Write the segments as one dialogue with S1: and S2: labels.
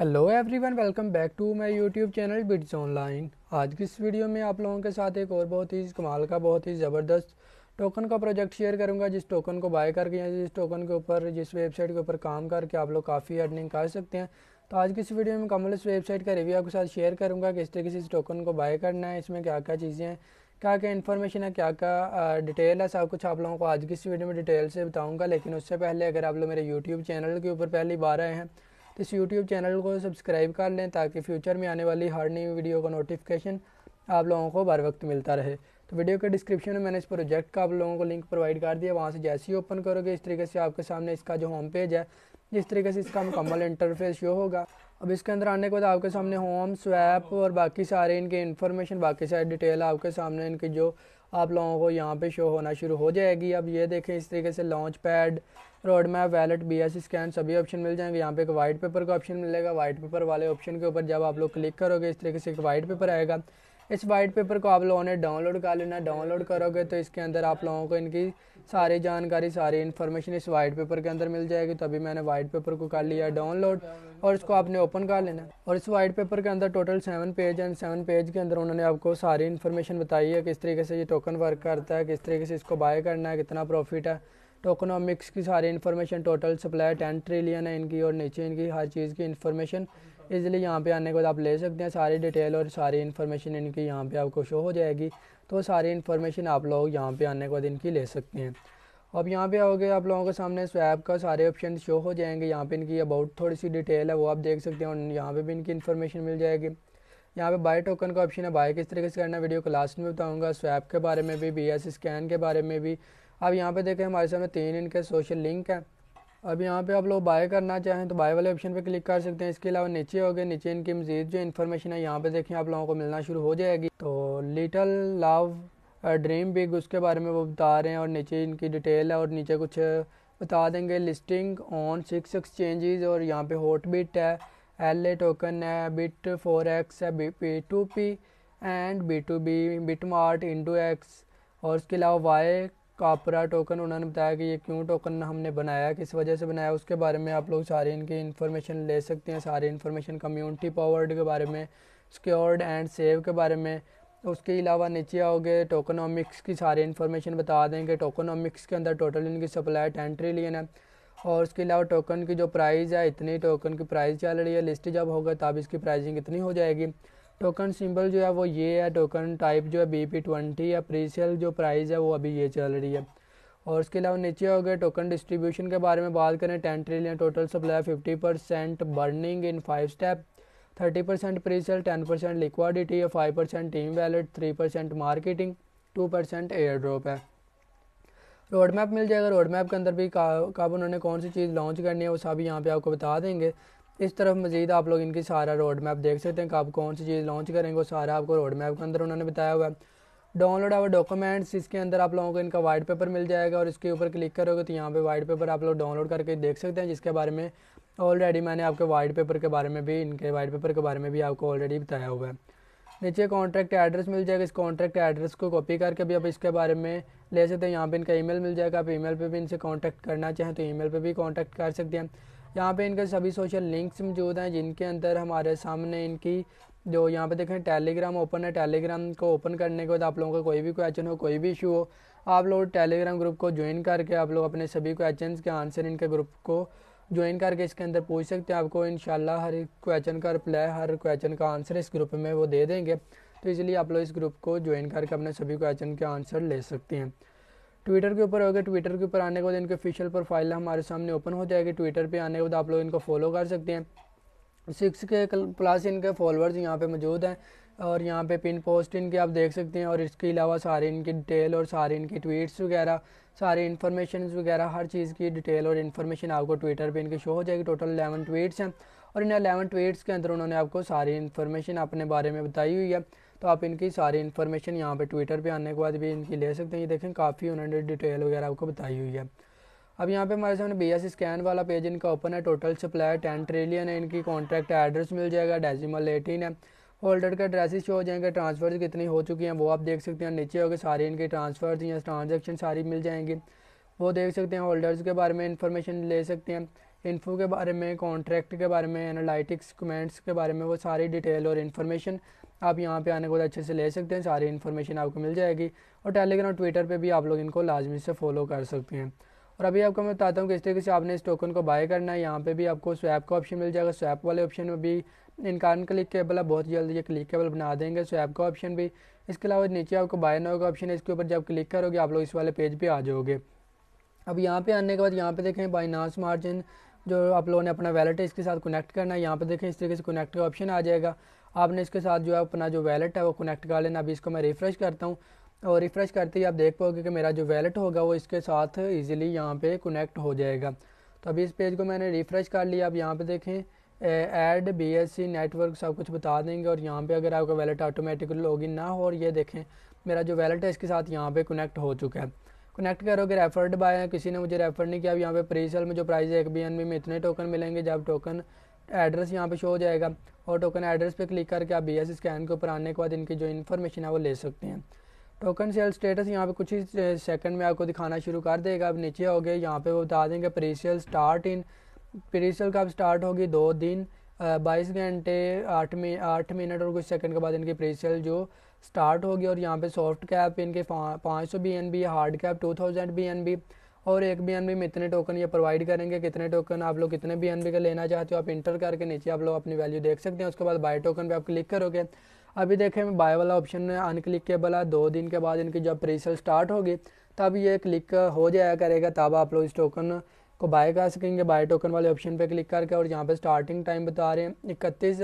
S1: hello everyone welcome back to my YouTube channel Bits Online आज की इस video में आप लोगों के साथ एक और बहुत ही कमाल का बहुत ही ज़बरदस्त टोकन का प्रोजेक्ट शेयर करूंगा जिस टोकन को बाय करके या जिस टोकन के ऊपर जिस वेबसाइट के ऊपर काम करके आप लोग काफ़ी अर्निंग कर सकते हैं तो आज की इस वीडियो में कमल इस वेबसाइट का रिव्यू आपके साथ शेयर करूँगा किस तरीके से इस टोकन को बाय करना है इसमें क्या क्या चीज़ें हैं क्या क्या इन्फॉर्मेशन है क्या क्या डिटेल है सब कुछ आप लोगों को आज की इस वीडियो में डिटेल से बताऊँगा लेकिन उससे पहले अगर आप लोग मेरे यूट्यूब चैनल के ऊपर पहली बार आए हैं तो इस यूट्यूब चैनल को सब्सक्राइब कर लें ताकि फ्यूचर में आने वाली हर नई वीडियो का नोटिफिकेशन आप लोगों को बर वक्त मिलता रहे तो वीडियो के डिस्क्रिप्शन में मैंने इस प्रोजेक्ट का आप लोगों को लिंक प्रोवाइड कर दिया वहाँ से जैसे ही ओपन करोगे इस तरीके से आपके सामने इसका जो होम पेज है जिस तरीके से इसका मुकम्मल इंटरफेस शो होगा अब इसके अंदर आने के बाद आपके सामने होम स्वैप और बाकी सारे इनके इन्फॉर्मेशन बाकी सारे डिटेल आपके सामने इनकी जो आप लोगों को यहाँ पे शो होना शुरू हो जाएगी अब ये देखें इस तरीके से launch pad road map wallet B S scan सभी ऑप्शन मिल जाएंगे यहाँ पे एक वाइट पेपर का ऑप्शन मिलेगा वाइट पेपर वाले ऑप्शन के ऊपर जब आप लोग क्लिक करोगे इस तरीके से एक वाइट पेपर आएगा इस वाइट पेपर को आप लोगों ने डाउनलोड कर लेना डाउनलोड करोगे तो इसके अंदर आप लोगों को इनकी सारी जानकारी सारी इन्फॉर्मेशन इस वाइट पेपर के अंदर मिल जाएगी तो अभी मैंने वाइट पेपर को कर लिया डाउनलोड और इसको आपने ओपन कर लेना और इस वाइट पेपर के अंदर total seven page and seven page के अंदर उन्होंने आपको सारी इन्फॉर्मेशन बताई है किस तरीके से ये टोकन वर्क करता है किस तरीके से इसको बाय करना है कितना प्रॉफिट है टोकनॉमिक्स की सारी information total supply ten trillion है इनकी और नीचे इनकी हर चीज़ की इन्फॉर्मेशन इसलिए यहाँ पे आने के बाद आप ले सकते हैं सारी डिटेल और सारी इन्फॉर्मेशन इनकी यहाँ पे आपको शो हो जाएगी तो सारी इन्फॉर्मेशन आप लोग यहाँ पे आने के बाद इनकी ले सकते हैं अब यहाँ पे आओगे आप लोगों के सामने स्वैप का सारे ऑप्शन शो हो जाएंगे यहाँ पर इनकी अबाउट थोड़ी सी डिटेल है वो आप देख सकते हैं और यहाँ पर भी इनकी इन्फॉर्मेशन मिल जाएगी यहाँ पे बाय टोकन का ऑप्शन है बाय किस तरीके से करना वीडियो क्लास में बताऊँगा स्वैप के बारे में भी बी स्कैन के बारे में भी अब यहाँ पर देखें हमारे सामने तीन इनके सोशल लिंक हैं अब यहाँ पे आप लोग बाय करना चाहें तो बाय वाले ऑप्शन पे क्लिक कर सकते हैं इसके अलावा नीचे हो गए नीचे इनकी मजीद जो इन्फॉर्मेशन है यहाँ पे देखें आप लोगों को मिलना शुरू हो जाएगी तो लिटल लव ड्रीम बिग उसके बारे में वो बता रहे हैं और नीचे इनकी डिटेल है और नीचे कुछ uh, बता देंगे लिस्टिंग ऑन सिक्स एक्सचेंजेस और यहाँ पे हॉट बिट है एल ए टोकन है बिट फोर एक्स है B two P and B two B BitMart Indoex और उसके अलावा वाई कापरा टोकन उन्होंने बताया कि ये क्यों टोकन हमने बनाया किस वजह से बनाया उसके बारे में आप लोग सारी इनकी इन्फॉर्मेशन ले सकते हैं सारी इन्फॉर्मेशन कम्युनिटी पावर्ड के बारे में सिक्योर्ड एंड सेव के बारे में उसके अलावा नीचे आओगे टोकनॉमिक्स की सारी इन्फॉर्मेशन बता देंगे टोकनॉमिक्स के अंदर टोटल इनकी सप्लाई टेन ट्रिलियन है और उसके अलावा टोकन की जो प्राइस है इतनी टोकन की प्राइस चल रही है लिस्ट जब होगा तब इसकी प्राइसिंग इतनी हो जाएगी टोकन सिंबल जो है वो ये है टोकन टाइप जो है बी पी ट्वेंटी है सेल जो प्राइस है वो अभी ये चल रही है और उसके अलावा नीचे हो गए टोकन डिस्ट्रीब्यूशन के बारे में बात करें ten trillion total supply fifty percent burning in five step thirty percent presale ten percent liquidity है five percent team wallet three percent marketing two percent airdrop है रोड मैप मिल जाएगा road map के अंदर भी कब उन्होंने कौन सी चीज़ लॉन्च करनी है वो सब यहाँ पे आपको बता देंगे इस तरफ मजीद आप लोग इनकी सारा रोड मैप देख सकते हैं कि आप कौन सी चीज़ लॉन्च करेंगे सारा आपको रोड मैप के अंदर उन्होंने बताया हुआ है डाउनलोड आवर डॉक्यूमेंट्स इसके अंदर आप लोगों को इनका वाइट पेपर मिल जाएगा और इसके ऊपर क्लिक करोगे तो यहाँ पे वाइट पेपर आप लोग डाउनलोड करके देख सकते हैं जिसके बारे में ऑलरेडी मैंने आपके वाइट पेपर के बारे में भी इनके वाइट पेपर के बारे में भी आपको ऑलरेडी बताया हुआ है नीचे कॉन्ट्रैक्ट एड्रेस मिल जाएगा इस कॉन्ट्रैक्ट एड्रेस को कॉपी करके भी आप इसके बारे में ले सकते हैं यहाँ पे इनका ईमेल मिल जाएगा आप ईमेल पे भी इनसे कॉन्टैक्ट करना चाहें तो ईमेल पे भी कॉन्टैक्ट कर सकते हैं यहाँ पे इनके सभी सोशल लिंक्स मौजूद हैं जिनके अंदर हमारे सामने इनकी जो यहाँ पे देखें टेलीग्राम ओपन है टेलीग्राम को ओपन करने के बाद आप लोगों का कोई भी क्वेश्चन हो कोई भी इशू हो आप लोग टेलीग्राम ग्रुप को ज्वाइन करके आप लोग अपने सभी क्वेश्चन के आंसर इनके ग्रुप को ज्वाइन करके इसके अंदर पूछ सकते हैं आपको इन हर एक क्वेश्चन का रिप्लाई हर क्वेश्चन का आंसर इस ग्रुप में वो दे देंगे तो इसलिए आप लोग इस ग्रुप को ज्वाइन करके अपने सभी क्वेश्चन के आंसर ले सकते हैं ट्विटर के ऊपर हो गया ट्विटर के ऊपर आने के बाद इनके ऑफिशियल प्रोफाइल हमारे सामने ओपन हो जाएगी ट्विटर पर आने के बाद आप लोग इनको फॉलो कर सकते हैं सिक्स के प्लस इनके फॉलोअर्स यहाँ पे मौजूद हैं और यहाँ पे पिन पोस्ट इनके आप देख सकते हैं और इसके अलावा सारे इनकी डिटेल और सारे इनकी ट्वीट्स वगैरह सारी इन्फॉर्मेशन वगैरह हर चीज़ की डिटेल और इन्फॉर्मेशन आपको ट्विटर पे इनकी शो हो जाएगी टोटल अलेवन ट्वीट्स हैं और इन अलेवन ट्वीट्स के अंदर उन्होंने आपको सारी इन्फॉर्मेशन अपने बारे में बताई हुई है तो आप इनकी सारी इन्फॉर्मेशन यहाँ पर ट्विटर पर आने के बाद भी इनकी ले सकते हैं ये देखें काफ़ी उन्होंने डिटेल वगैरह आपको बताई हुई है अब यहाँ पे हमारे सामने बी स्कैन वाला पेज इनका ओपन है टोटल सप्लाई टेन ट्रिलियन है इनकी कॉन्ट्रैक्ट एड्रेस मिल जाएगा डेजिमल एटीन है होल्डर का एड्रेसेस शो हो जाएंगे ट्रांसफर्स कितनी हो चुकी हैं वो आप देख सकते हैं नीचे हो गए सारी इनकी ट्रांसफर्स या ट्रांजेक्शन सारी मिल जाएंगी वो देख सकते हैं होल्डर्स के बारे में इंफॉर्मेशन ले सकते हैं इन्फो के बारे में कॉन्ट्रैक्ट के बारे में एनालिटिक्स कमेंट्स के बारे में वो सारी डिटेल और इन्फॉर्मेशन आप यहाँ पे आने को अच्छे से ले सकते हैं सारी इन्फॉर्मेशन आपको मिल जाएगी और टेलीग्राम ट्विटर पे भी आप लोग इनको लाजमी से फॉलो कर सकते हैं और अभी आपको मैं बताता हूँ किस तरीके से आपने इस टोकन को बाय करना है यहाँ पे भी आपको स्वैप का ऑप्शन मिल जाएगा स्वैप वाले ऑप्शन में भी इनका केबल आप बहुत जल्दी ये क्लिक केबल बना देंगे स्वैप का ऑप्शन भी इसके अलावा नीचे आपको बाय नाउ का ऑप्शन है इसके ऊपर जब क्लिक करोगे आप लोग इस वाले पेज पर आ जाओगे अब यहाँ पर आने के बाद यहाँ पे देखें बाइनास मार्जिन जो आप लोगों ने अपना वैलेट है इसके साथ कनेक्ट करना है यहाँ पे देखें इस तरीके से कनेक्ट का ऑप्शन आ जाएगा आपने इसके साथ जो है अपना जो वैलेट है वो कनेक्ट कर लेना अभी इसको मैं रिफ्रेश करता हूँ और रिफ़्रेश करते ही आप देख पाओगे कि मेरा जो वैलेट होगा वो इसके साथ इजीली यहाँ पे कनेक्ट हो जाएगा तो अभी इस पेज को मैंने रिफ़्रेश कर लिया आप यहाँ पे देखें add B S C network सब कुछ बता देंगे और यहाँ पे अगर आपका वैलेट ऑटोमेटिक लॉगिन ना हो और ये देखें मेरा जो वैलेट है इसके साथ यहाँ पर कनेक्ट हो चुका है कनेक्ट करोगे रेफर्ड बाय किसी ने मुझे रेफ़र नहीं किया अब यहाँ पर प्रीसेल में जो प्राइस है एक बी में इतने टोकन मिलेंगे जब टोकन एड्रेस यहाँ पर शो हो जाएगा और टोकन एड्रेस पर क्लिक करके आप बी एस स्कैन के ऊपर आने के बाद इनकी जो इन्फॉर्मेशन है वो ले सकते हैं टोकन सेल स्टेटस यहाँ पे कुछ ही सेकंड में आपको दिखाना शुरू कर देगा अब नीचे हो गए यहाँ पे वो बता देंगे प्रीसेल स्टार्ट इन प्रीसेल अब स्टार्ट होगी दो दिन बाईस घंटे आठ मिन आठ मिनट और कुछ सेकंड के बाद इनकी प्रीसेल जो स्टार्ट होगी और यहाँ पे सॉफ्ट कैप इनके पाँच सौ B N B hard cap two thousand B N B और एक बी एन बी में इतने टोकन ये प्रोवाइड करेंगे कितने टोकन आप लोग कितने बी एन बी का लेना चाहते हो आप इंटर करके नीचे आप लोग अपनी वैल्यू देख सकते हैं उसके बाद बाई टोकन पर आप क्लिक करोगे अभी देखें मैं बाय वाला ऑप्शन अनक्लिक के है दो दिन के बाद इनकी जब प्रीसेल स्टार्ट होगी तब ये क्लिक हो जाया करेगा तब आप लोग इस टोकन को बाय कर सकेंगे बाय टोकन वाले ऑप्शन पे क्लिक करके और यहाँ पे स्टार्टिंग टाइम बता रहे हैं इकतीस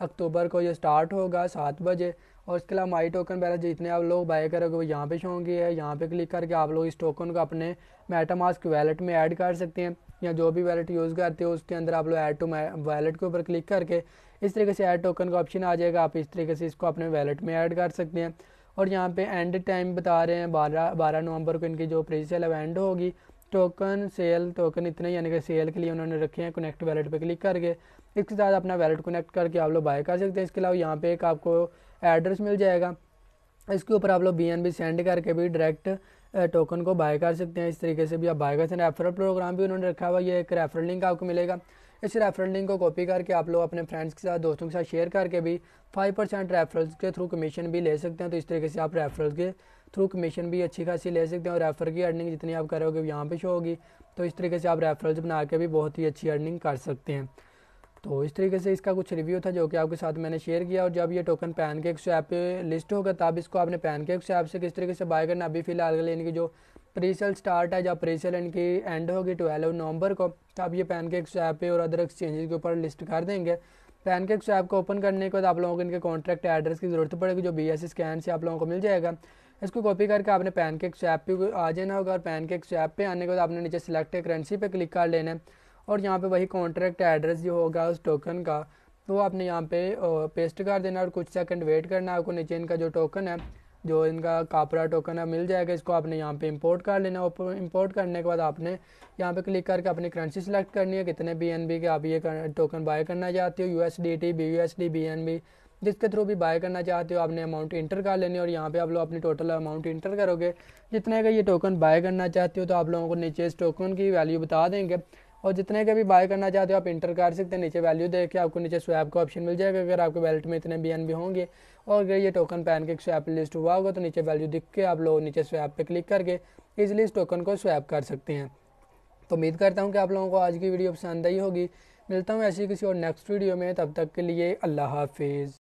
S1: अक्टूबर को ये स्टार्ट होगा सात बजे और इसके अलावा माई टोकन बैलेंस जितने आप लोग बाय करोगे वो यहाँ पे शो होंगे यहाँ पे क्लिक करके आप लोग इस टोकन को अपने मेटामास्क वैलेट में ऐड कर सकते हैं या जो भी वैलेट यूज़ करते हो उसके अंदर आप लोग ऐड टू वैलेट के ऊपर क्लिक करके इस तरीके से ऐड टोकन का ऑप्शन आ जाएगा आप इस तरीके से इसको अपने वैलेट में ऐड कर सकते हैं और यहाँ पे एंड टाइम बता रहे हैं बारह बारह नवंबर को इनकी जो प्री सेल है एंड होगी टोकन सेल टोकन इतने यानी कि सेल के लिए उन्होंने रखे हैं कनेक्ट वैलेट पर क्लिक करके इसके साथ अपना वैलेट कनेक्ट करके आप लोग बाय कर सकते हैं इसके अलावा यहाँ पे एक आपको एड्रेस मिल जाएगा इसके ऊपर आप लोग बी सेंड करके भी डायरेक्ट टोकन को बाय कर सकते हैं इस तरीके से भी आप बाय कर सकते हैं रेफरल प्रोग्राम भी उन्होंने रखा हुआ ये एक रेफरल लिंक आपको मिलेगा इस रेफरल लिंक को कॉपी करके आप लोग अपने फ्रेंड्स के साथ दोस्तों के साथ शेयर करके भी फाइव परसेंट रेफरल्स के थ्रू कमीशन भी ले सकते हैं तो इस तरीके से आप रेफरल के थ्रू कमीशन भी अच्छी खासी ले सकते हैं और रेफर की अर्निंग जितनी आप करोगे यहाँ पे शो होगी तो इस तरीके से आप रेफरल्स बना के भी बहुत ही अच्छी अर्निंग कर सकते हैं तो इस तरीके से इसका कुछ रिव्यू था जो कि आपके साथ मैंने शेयर किया और जब ये टोकन पैन केक स्वैप पे लिस्ट होगा तब इसको आपने पैन केक स्वैप से किस तरीके से बाय करना अभी फिलहाल अगले इनकी जो प्रीसेल स्टार्ट है जब प्रीसेल इनकी एंड होगी ट्वेल्व तो नवंबर को तब ये पैन केक स्वैप पे और अदर एक्सचेंजेस के ऊपर लिस्ट कर देंगे केक स्वैप को ओपन करने के बाद आप लोगों को इनके कॉन्ट्रैक्ट एड्रेस की ज़रूरत पड़ेगी जो बी एस स्कैन से आप लोगों को मिल जाएगा इसको कॉपी करके आपने केक स्वैप पे आ जाना होगा और केक स्वैप पे आने के बाद आपने नीचे सिलेक्ट करेंसी पर क्लिक कर लेना है और यहाँ पे वही कॉन्ट्रैक्ट एड्रेस जो होगा उस टोकन का वो आपने यहाँ पे पेस्ट कर देना और कुछ सेकंड वेट करना है आपको नीचे इनका जो टोकन है जो इनका कापरा टोकन है मिल जाएगा इसको आपने यहाँ पे इंपोर्ट कर लेना इंपोर्ट करने के बाद आपने यहाँ पे क्लिक करके अपनी करेंसी सेलेक्ट करनी है कितने बी के आप ये कर टोकन बाय करना चाहते हो U S D T B U S D B N B जिसके थ्रू भी बाय करना चाहते हो आपने अमाउंट इंटर कर लेनी और यहाँ पे आप लोग अपनी टोटल अमाउंट इंटर करोगे जितने का ये टोकन बाय करना चाहते हो तो आप लोगों को नीचे इस टोकन की वैल्यू बता देंगे और जितने का भी बाय करना चाहते हो आप इंटर कर सकते हैं नीचे वैल्यू दे के आपको नीचे स्वैप का ऑप्शन मिल जाएगा अगर आपके वैलेट में इतने बी होंगे और अगर ये token PancakeSwap list हुआ होगा तो नीचे वैल्यू दिख के आप लोग नीचे स्वैप पर क्लिक करके इजिली इस टोकन को स्वैप कर सकते हैं तो उम्मीद करता हूँ कि आप लोगों को आज की वीडियो पसंद आई होगी मिलता हूँ ऐसी किसी और नेक्स्ट वीडियो में तब तक के लिए अल्लाह हाफिज़